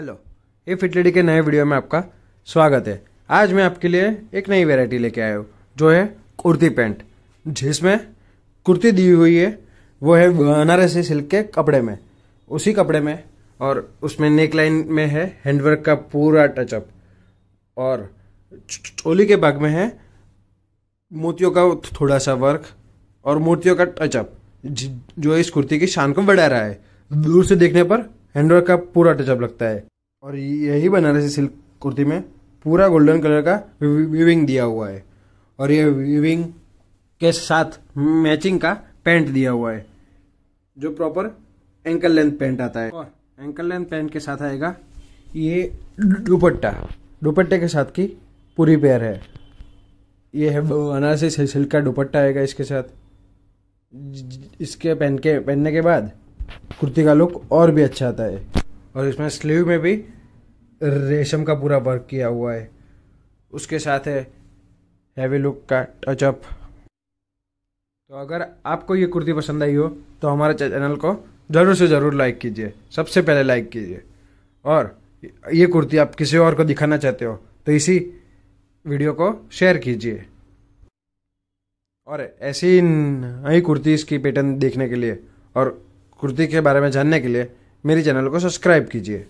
hello ये fit lady के नए वीडियो में आपका स्वागत है आज मैं आपके लिए एक नई वैरायटी लेके आया हूँ जो है कुर्ती पैंट जिसमें कुर्ती दी हुई है वो है बनारसी सिल्क के कपड़े में उसी कपड़े में और उसमें नेक लाइन में है हैंडवर्क का पूरा टचअप और चोली के भाग में है मोतियों का थोड़ा सा वर्क और मोतियों का टचअप जो इस कुर्ती की शान को बढ़ा रहा है दूर से देखने पर हैंडवर्क का पूरा टचअप लगता है और यही बनारसी सिल्क कुर्ती में पूरा गोल्डन कलर का वीविंग दिया हुआ है और ये वीविंग के साथ मैचिंग का पैंट दिया हुआ है जो प्रॉपर एंकल लेंथ पैंट आता है और एंकल लेंथ पैंट के साथ आएगा ये दुपट्टा दुपट्टे के साथ की पूरी पेयर है ये है बनारसी सिल्क का दुपट्टा आएगा इसके साथ इसके पहन के पहनने के बाद कुर्ती का लुक और भी अच्छा आता है और इसमें स्लीव में भी रेशम का पूरा वर्क किया हुआ है उसके साथ है हैवी लुक का टचअप तो अगर आपको ये कुर्ती पसंद आई हो तो हमारे चैनल को ज़रूर से ज़रूर लाइक कीजिए सबसे पहले लाइक कीजिए और ये कुर्ती आप किसी और को दिखाना चाहते हो तो इसी वीडियो को शेयर कीजिए और ऐसी नई कुर्ती इसकी पैटर्न देखने के लिए और कुर्ती के बारे में जानने के लिए मेरे चैनल को सब्सक्राइब कीजिए